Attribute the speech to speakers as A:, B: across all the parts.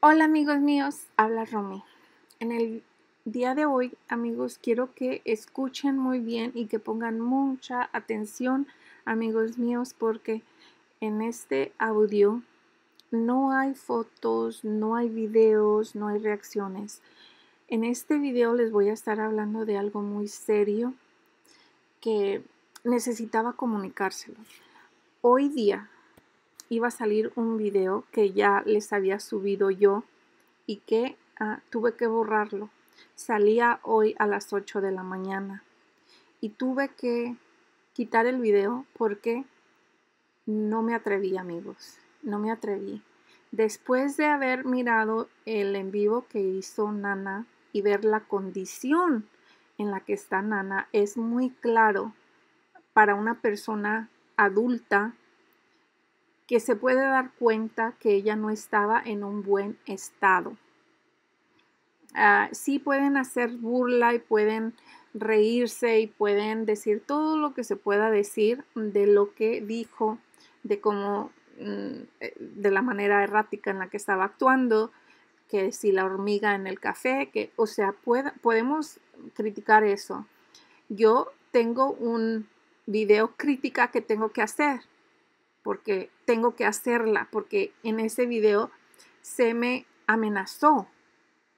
A: Hola amigos míos, habla Romy. En el día de hoy, amigos, quiero que escuchen muy bien y que pongan mucha atención, amigos míos, porque en este audio no hay fotos, no hay videos, no hay reacciones. En este video les voy a estar hablando de algo muy serio que necesitaba comunicárselo. Hoy día iba a salir un video que ya les había subido yo y que ah, tuve que borrarlo. Salía hoy a las 8 de la mañana y tuve que quitar el video porque no me atreví amigos, no me atreví. Después de haber mirado el en vivo que hizo Nana y ver la condición en la que está Nana, es muy claro para una persona adulta que se puede dar cuenta que ella no estaba en un buen estado. Ah, sí pueden hacer burla y pueden reírse y pueden decir todo lo que se pueda decir de lo que dijo, de cómo, mm, de la manera errática en la que estaba actuando, que si la hormiga en el café, que, o sea, podemos criticar eso. Yo tengo un video crítica que tengo que hacer porque tengo que hacerla, porque en ese video se me amenazó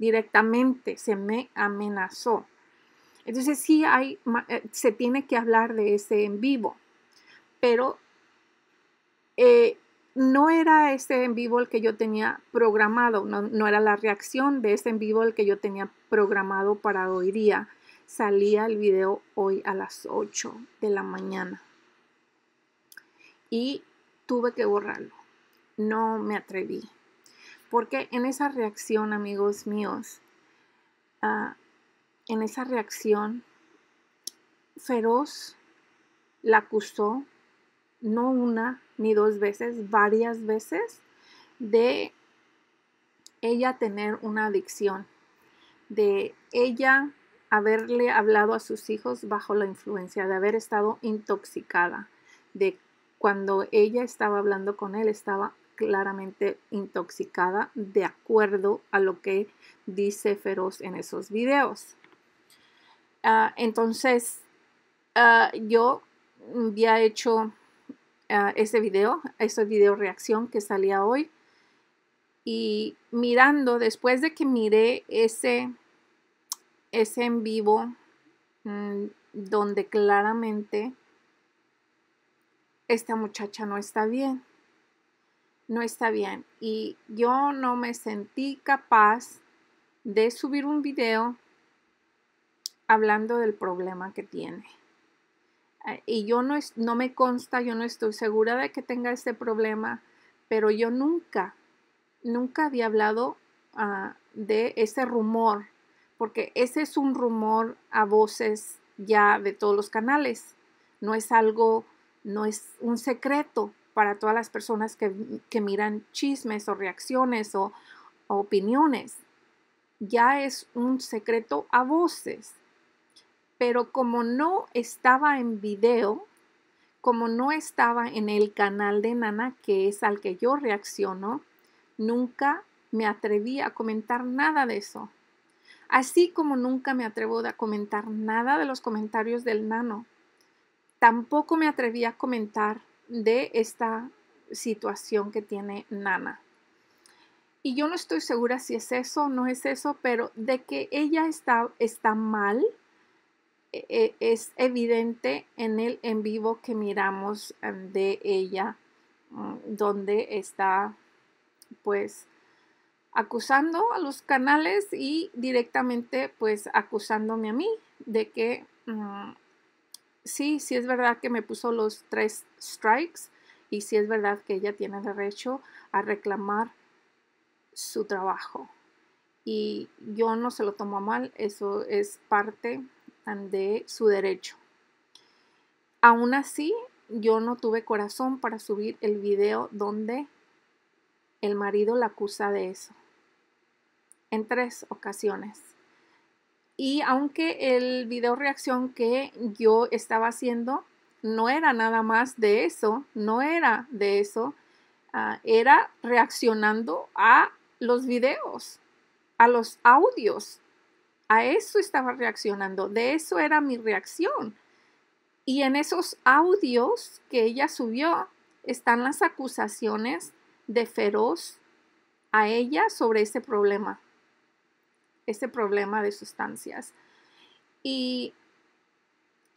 A: directamente, se me amenazó. Entonces sí hay, eh, se tiene que hablar de ese en vivo, pero eh, no era ese en vivo el que yo tenía programado, no, no, era la reacción de ese en vivo el que yo tenía programado para hoy día. Salía el video hoy a las 8 de la mañana. Y tuve que borrarlo. No me atreví. Porque en esa reacción, amigos míos, ah, en esa reacción feroz, la acusó, no una ni dos veces, varias veces, de ella tener una adicción, de ella haberle hablado a sus hijos bajo la influencia, de haber estado intoxicada, de cuando ella estaba hablando con él, estaba claramente intoxicada de acuerdo a lo que dice Feroz en esos videos. Ah, entonces, ah, yo había hecho ah, ese video, ese video reacción que salía hoy. Y mirando, después de que miré ese, ese en vivo, mm, donde claramente esta muchacha no está bien, no está bien. Y yo no me sentí capaz de subir un video hablando del problema que tiene. Eh, y yo no, no me consta, yo no estoy segura de que tenga este problema, pero yo nunca, nunca había hablado ah, de ese rumor, porque ese es un rumor a voces ya de todos los canales, no es algo no es un secreto para todas las personas que, miran chismes o reacciones o, o opiniones. Ya es un secreto a voces. Pero como no estaba en video, como no estaba en el canal de Nana, que es al que yo reacciono, nunca me atreví a comentar nada de eso. Así como nunca me atrevo a comentar nada de los comentarios del nano, Tampoco me atreví a comentar de esta situación que tiene Nana. Y yo no estoy segura si es eso o no es eso, pero de que ella está, está mal e, e, es evidente en el en vivo que miramos em, de ella, mm, donde está pues acusando a los canales y directamente pues acusándome a mí de que mm, sí, sí es verdad que me puso los tres strikes y sí es verdad que ella tiene derecho a reclamar su trabajo. Y yo no se lo tomo a mal, eso es parte de su derecho. Aún así, yo no tuve corazón para subir el video donde el marido la acusa de eso. En tres ocasiones. Y aunque el video reacción que yo estaba haciendo no era nada más de eso, no era de eso, ah, era reaccionando a los videos, a los audios. A eso estaba reaccionando, de eso era mi reacción. Y en esos audios que ella subió están las acusaciones de feroz a ella sobre ese problema ese problema de sustancias. Y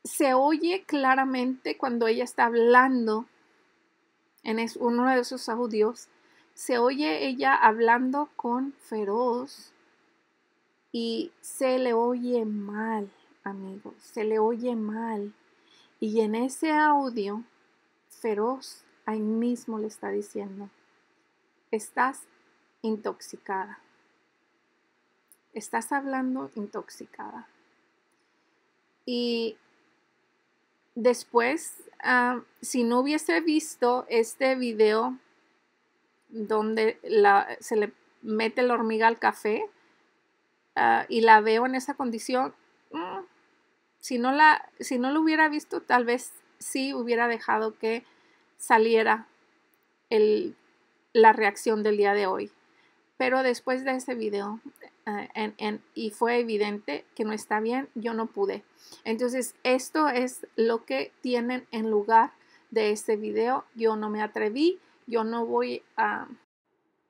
A: se oye claramente cuando ella está hablando en uno de esos audios, se oye ella hablando con feroz y se le oye mal, amigos, se le oye mal. Y en ese audio, feroz ahí mismo le está diciendo, estás intoxicada estás hablando intoxicada. Y después, ah, si no hubiese visto este video donde se le mete la hormiga al café ah, y la veo en esa condición, mm, si, no la, si no lo hubiera visto, tal vez sí hubiera dejado que saliera la reacción del día de hoy. Pero después de ese video, Ah, y fue evidente que no está bien, yo no pude. Entonces, esto es lo que tienen en lugar de este video. Yo no me atreví, yo no voy a...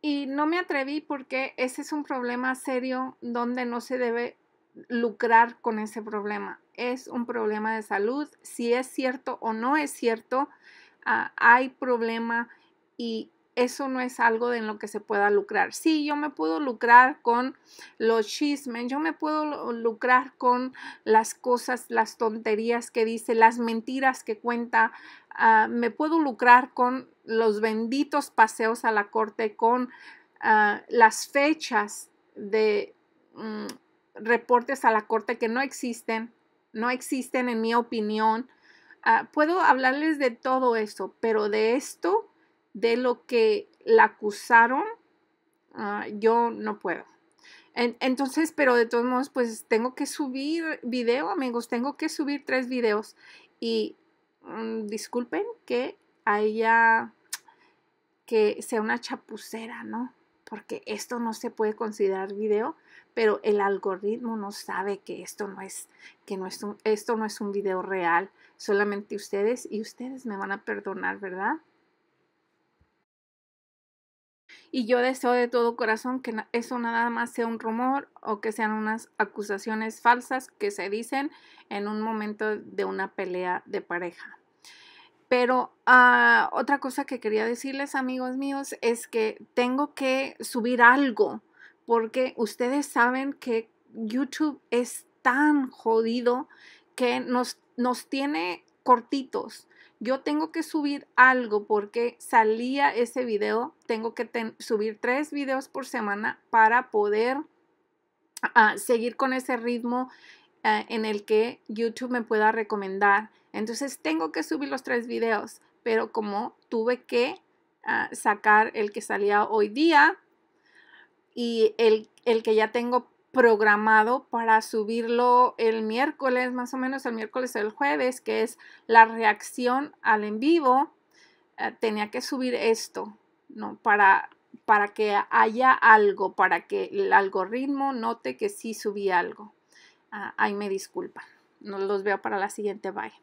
A: Y no me atreví porque ese es un problema serio donde no se debe lucrar con ese problema. Es un problema de salud. Si es cierto o no es cierto, ah, hay problema y eso no es algo de en lo que se pueda lucrar. Sí, yo me puedo lucrar con los chismes, yo me puedo lucrar con las cosas, las tonterías que dice, las mentiras que cuenta, ah, me puedo lucrar con los benditos paseos a la corte, con ah, las fechas de mm, reportes a la corte que no existen, no existen en mi opinión. Ah, puedo hablarles de todo eso, pero de esto de lo que la acusaron, ah, yo no puedo. entonces, pero de todos modos, pues tengo que subir video, amigos, tengo que subir tres videos. Y mm, disculpen que haya, que sea una chapucera, ¿no? Porque esto no se puede considerar video, pero el algoritmo no sabe que esto no es, que no es un, esto no es un video real. Solamente ustedes y ustedes me van a perdonar, ¿verdad? Y yo deseo de todo corazón que eso nada más sea un rumor o que sean unas acusaciones falsas que se dicen en un momento de una pelea de pareja. Pero ah, otra cosa que quería decirles, amigos míos, es que tengo que subir algo porque ustedes saben que YouTube es tan jodido que nos, nos tiene cortitos yo tengo que subir algo porque salía ese video, tengo que subir tres videos por semana para poder ah, seguir con ese ritmo ah, en el que YouTube me pueda recomendar. Entonces tengo que subir los tres videos, pero como tuve que ah, sacar el que salía hoy día y el, el que ya tengo programado para subirlo el miércoles, más o menos el miércoles o el jueves, que es la reacción al en vivo. Eh, tenía que subir esto, ¿no? Para, para que haya algo, para que el algoritmo note que sí subí algo. Ah, ahí me disculpa. no los veo para la siguiente. Bye.